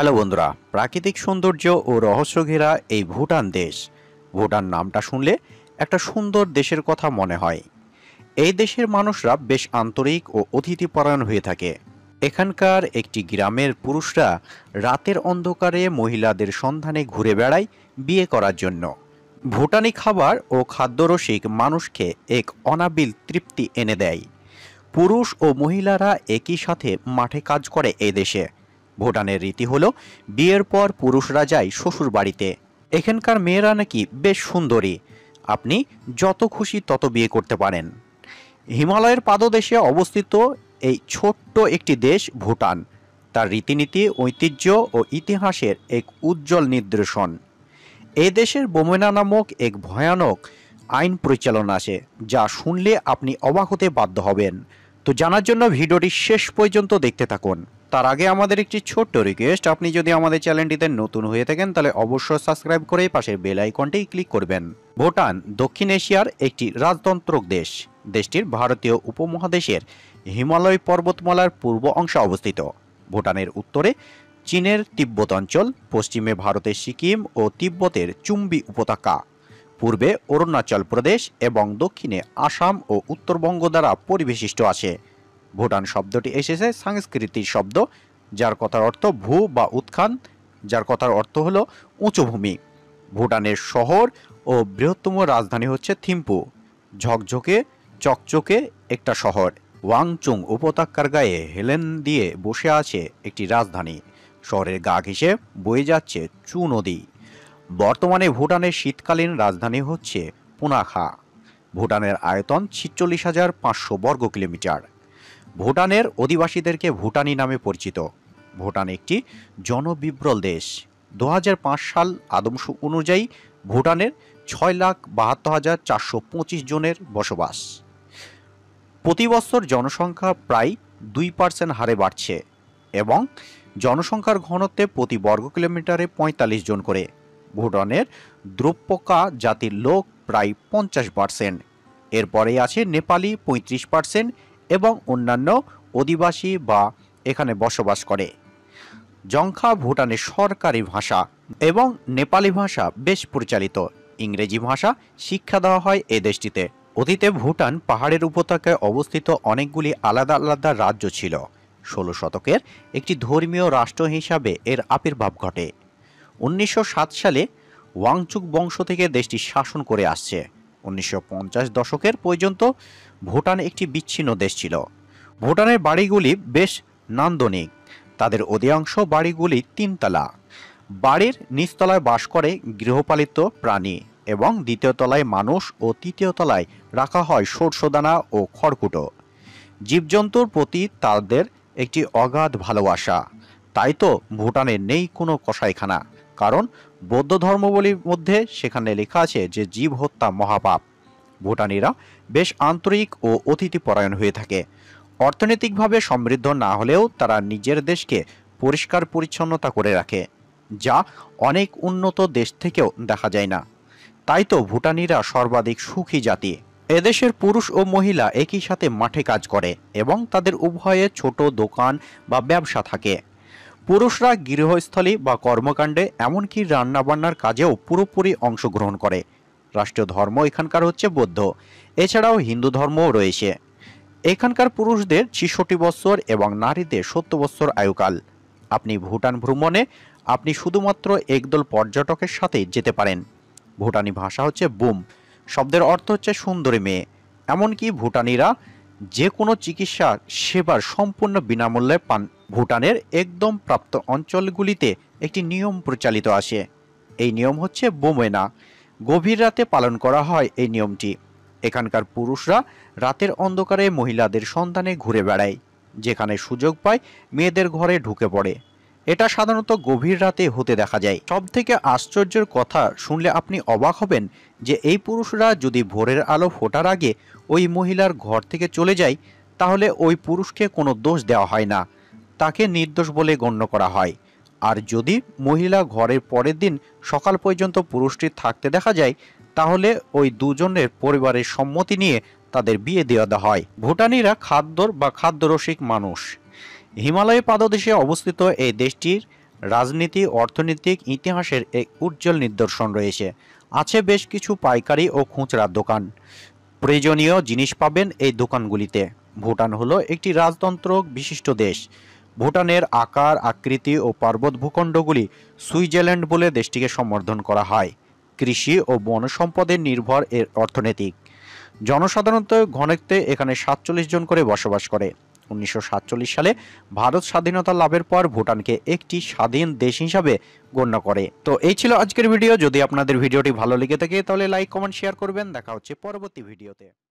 hello বন্ধুরা প্রাকৃতিক সৌন্দর্য ও রহস্য ঘেরা এই ভুটান দেশ ভুটান নামটা শুনলে একটা সুন্দর দেশের কথা মনে হয় এই দেশের মানুষরা বেশ আন্তরিক ও অতিথিপরায়ণ হয়ে থাকে এখানকার একটি গ্রামের পুরুষরা রাতের অন্ধকারে মহিলাদের সন্ধানে ঘুরে বেড়ায় বিয়ে করার জন্য ভুটানি খাবার ও খাদ্যরসিক মানুষকে এক অনাবিল তৃপ্তি এনে দেয় পুরুষ ও মহিলারা একই সাথে মাঠে কাজ করে এ দেশে ভুটানের রীতি হল বিয়ের পর পুরুষরা যায় শ্বশুর বাড়িতে এখানকার মেয়েরা নাকি বেশ সুন্দরী আপনি যত খুশি তত বিয়ে করতে পারেন হিমালয়ের পাদদেশে অবস্থিত এই ছোট্ট একটি দেশ ভুটান তার রীতিনীতি ঐতিহ্য ও ইতিহাসের এক উজ্জ্বল নিদর্শন এ দেশের বোমেনা নামক এক ভয়ানক আইন পরিচালনা আছে যা শুনলে আপনি অবাক হতে বাধ্য হবেন তো জানার জন্য ভিডিওটি শেষ পর্যন্ত দেখতে থাকুন তার আগে আমাদের একটি ছোট্ট রিকোয়েস্ট আপনি যদি আমাদের চ্যানেলটিতে নতুন হয়ে থাকেন তাহলে অবশ্যই সাবস্ক্রাইব করে পাশের বেল আইকনটি ক্লিক করবেন ভুটান দক্ষিণ এশিয়ার একটি রাজতন্ত্রক দেশ দেশটির ভারতীয় উপমহাদেশের হিমালয় পর্বতমালার পূর্ব অংশে অবস্থিত ভুটানের উত্তরে চীনের তিব্বত অঞ্চল পশ্চিমে ভারতের সিকিম ও তিব্বতের চুম্বি উপত্যকা পূর্বে অরুণাচল প্রদেশ এবং দক্ষিণে আসাম ও উত্তরবঙ্গ দ্বারা পরিবেশিষ্ট আছে ভুটান শব্দটি এসেছে সংস্কৃতি শব্দ যার কথার অর্থ ভূ বা উৎখান যার কথার অর্থ হল উঁচু ভূমি ভুটানের শহর ও বৃহত্তম রাজধানী হচ্ছে থিম্পু ঝকঝকে চকচকে একটা শহর ওয়াংচুং উপত্যকার গায়ে হেলেন দিয়ে বসে আছে একটি রাজধানী শহরের গা ঘেঁষে বয়ে যাচ্ছে চু নদী বর্তমানে ভুটানের শীতকালীন রাজধানী হচ্ছে পুনাখা ভুটানের আয়তন ছিচল্লিশ হাজার পাঁচশো বর্গ কিলোমিটার ভুটানের অধিবাসীদেরকে ভুটানি নামে পরিচিত ভুটান একটি জনবিব্রল দেশ দু সাল আদমশু অনুযায়ী ভুটানের ছয় লাখ বাহাত্তর হাজার চারশো পঁচিশ জনের বসবাস প্রতি বছর জনসংখ্যা প্রায় দুই পার্সেন্ট হারে বাড়ছে এবং জনসংখ্যার ঘনত্বে প্রতি বর্গ কিলোমিটারে পঁয়তাল্লিশ জন করে ভুটানের দ্রব্যকা জাতির লোক প্রায় পঞ্চাশ পার্সেন্ট এরপরে আছে নেপালি পঁয়ত্রিশ পার্সেন্ট এবং অন্যান্য অধিবাসী বা এখানে বসবাস করে জংখা ভুটানের সরকারি ভাষা এবং নেপালি ভাষা বেশ পরিচালিত ইংরেজি ভাষা শিক্ষা দেওয়া হয় এ দেশটিতে অতীতে ভুটান পাহাড়ের উপত্যকায় অবস্থিত অনেকগুলি আলাদা আলাদা রাজ্য ছিল ষোলো শতকের একটি ধর্মীয় রাষ্ট্র হিসাবে এর আবির্ভাব ঘটে উনিশশো সালে ওয়াংচুক বংশ থেকে দেশটি শাসন করে আসছে উনিশশো দশকের পর্যন্ত ভুটান একটি বিচ্ছিন্ন দেশ ছিল ভুটানের বাড়িগুলি বেশ নান্দনিক তাদের অধিকাংশ বাড়িগুলি তিনতলা বাড়ির নিচতলায় বাস করে গৃহপালিত প্রাণী এবং দ্বিতীয় তলায় মানুষ ও তৃতীয় তলায় রাখা হয় সরষদানা ও খড়কুটো জীবজন্তুর প্রতি তাদের একটি অগাধ ভালোবাসা তাই তো ভুটানে নেই কোনো কষাইখানা কারণ বৌদ্ধ ধর্মবলীর মধ্যে সেখানে লেখা আছে যে জীব হত্যা মহাপাপ ভুটানিরা বেশ আন্তরিক ও অতিথিপরায়ণ হয়ে থাকে অর্থনৈতিকভাবে সমৃদ্ধ না হলেও তারা নিজের দেশকে পরিষ্কার পরিচ্ছন্নতা করে রাখে যা অনেক উন্নত দেশ থেকেও দেখা যায় না তাই তো ভুটানিরা সর্বাধিক সুখী জাতি এদেশের পুরুষ ও মহিলা একই সাথে মাঠে কাজ করে এবং তাদের উভয়ে ছোট দোকান বা ব্যবসা থাকে পুরুষরা গৃহস্থলী বা কর্মকাণ্ডে এমনকি রান্নাবান্নার কাজেও পুরোপুরি অংশগ্রহণ করে রাষ্ট্রীয় ধর্ম এখানকার হচ্ছে বৌদ্ধ এছাড়াও হিন্দু ধর্মও রয়েছে এখানকার পুরুষদের ছিষট্টি বছর এবং নারীদের সত্তর বছর আয়ুকাল আপনি ভুটান ভ্রমণে আপনি শুধুমাত্র একদল পর্যটকের সাথে যেতে পারেন ভুটানি ভাষা হচ্ছে বুম শব্দের অর্থ হচ্ছে সুন্দরী মেয়ে এমনকি ভুটানিরা যে কোনো চিকিৎসা সেবার সম্পূর্ণ বিনামূল্যে পান ভুটানের একদম প্রাপ্ত অঞ্চলগুলিতে একটি নিয়ম প্রচালিত আসে এই নিয়ম হচ্ছে বোমেনা গভীর রাতে পালন করা হয় এই নিয়মটি এখানকার পুরুষরা রাতের অন্ধকারে মহিলাদের সন্ধানে ঘুরে বেড়ায় যেখানে সুযোগ পায় মেয়েদের ঘরে ঢুকে পড়ে এটা সাধারণত গভীর রাতে হতে দেখা যায় সব থেকে আশ্চর্যের কথা শুনলে আপনি অবাক হবেন যে এই পুরুষরা যদি ভোরের আলো ফোটার আগে ওই মহিলার ঘর থেকে চলে যায় তাহলে ওই পুরুষকে কোনো দোষ দেওয়া হয় না তাকে নির্দোষ বলে গণ্য করা হয় আর যদি মহিলা ঘরের পরের দিন সকাল পর্যন্ত পুরুষটি থাকতে দেখা যায় তাহলে ওই দুজনের পরিবারের সম্মতি নিয়ে তাদের বিয়ে দেওয়া হয় ভুটানিরা খাদ্যর বা খাদ্যরসিক মানুষ হিমালয় পাদদেশে অবস্থিত এই দেশটির রাজনীতি অর্থনৈতিক ইতিহাসের এক উজ্জ্বল নিদর্শন রয়েছে আছে বেশ কিছু পাইকারি ও খুচরা দোকান প্রয়োজনীয় জিনিস পাবেন এই দোকানগুলিতে ভুটান হলো একটি রাজতন্ত্র বিশিষ্ট দেশ ভুটানের আকার আকৃতি ও পার্বত ভূখণ্ডগুলি সুইজারল্যান্ড বলে দেশটিকে সম্বর্ধন করা হয় কৃষি ও বন সম্পদের নির্ভর এর অর্থনৈতিক জনসাধারণত ঘনত্বে এখানে সাতচল্লিশ জন করে বসবাস করে উনিশশো সালে ভারত স্বাধীনতা লাভের পর ভুটানকে একটি স্বাধীন দেশ হিসাবে গণ্য করে তো এই ছিল আজকের ভিডিও যদি আপনাদের ভিডিওটি ভালো লেগে থাকে তাহলে লাইক কমেন্ট শেয়ার করবেন দেখা হচ্ছে পরবর্তী ভিডিওতে